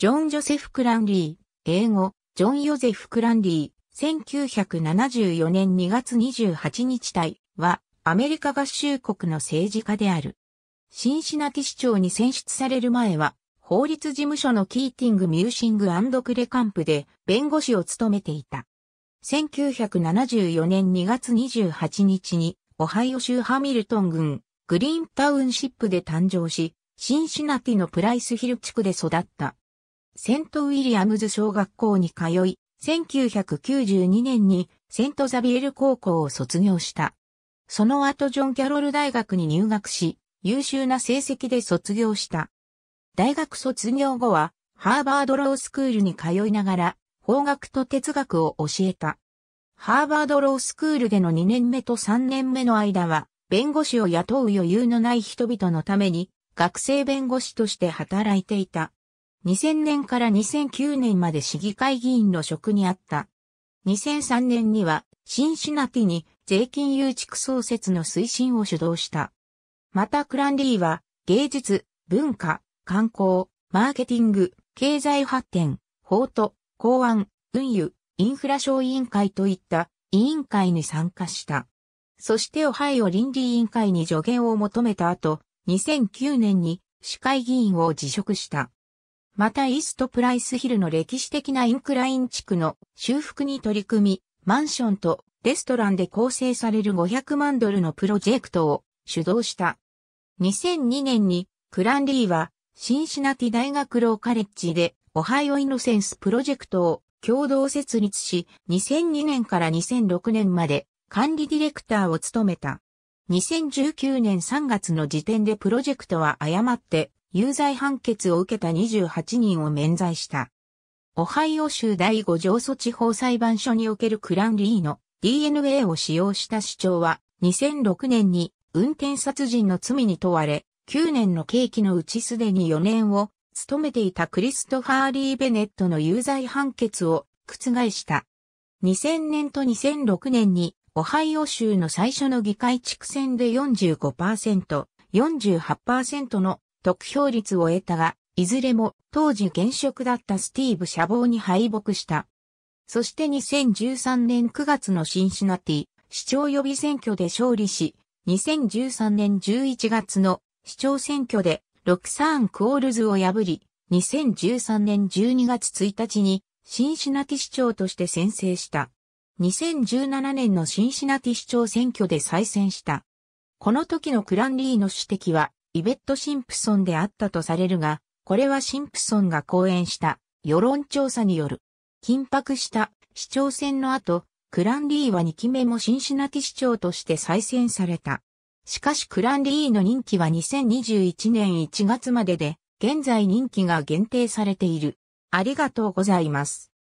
ジョン・ジョセフ・クランリー、英語、ジョン・ヨゼフ・クランリー、1974年2月28日体は、アメリカ合衆国の政治家である。シンシナティ市長に選出される前は、法律事務所のキーティング・ミューシングアンド・クレカンプで弁護士を務めていた。1974年2月28日に、オハイオ州ハミルトン郡、グリーンタウンシップで誕生し、シンシナティのプライスヒル地区で育った。セントウィリアムズ小学校に通い、1992年にセントザビエル高校を卒業した。その後ジョン・キャロル大学に入学し、優秀な成績で卒業した。大学卒業後は、ハーバードロースクールに通いながら、法学と哲学を教えた。ハーバードロースクールでの2年目と3年目の間は、弁護士を雇う余裕のない人々のために、学生弁護士として働いていた。2000年から2009年まで市議会議員の職にあった。2003年には、シンシナティに税金誘致創設の推進を主導した。またクランリーは、芸術、文化、観光、マーケティング、経済発展、法と、公安、運輸、インフラ省委員会といった委員会に参加した。そしてオハイオ倫理委員会に助言を求めた後、2009年に市会議員を辞職した。またイーストプライスヒルの歴史的なインクライン地区の修復に取り組み、マンションとレストランで構成される500万ドルのプロジェクトを主導した。2002年にクランリーはシンシナティ大学ローカレッジでオハイオイノセンスプロジェクトを共同設立し、2002年から2006年まで管理ディレクターを務めた。2019年3月の時点でプロジェクトは誤って有罪判決を受けた28人を免罪した。オハイオ州第5上訴地方裁判所におけるクランリーの DNA を使用した主張は2006年に運転殺人の罪に問われ9年の刑期のうちすでに4年を務めていたクリストファー・リー・ベネットの有罪判決を覆した。2000年と2006年にオハイオ州の最初の議会地区選で45%、48%の得票率を得たが、いずれも当時現職だったスティーブ・シャボーに敗北した。そして2013年9月のシンシナティ市長予備選挙で勝利し、2013年11月の市長選挙でロクサーン・クオールズを破り、2013年12月1日にシンシナティ市長として宣誓した。2017年のシンシナティ市長選挙で再選した。この時のクランリーの指摘はイベット・シンプソンであったとされるが、これはシンプソンが講演した世論調査による。緊迫した市長選の後、クランリーは2期目もシンシナティ市長として再選された。しかしクランリーの任期は2021年1月までで、現在任期が限定されている。ありがとうございます。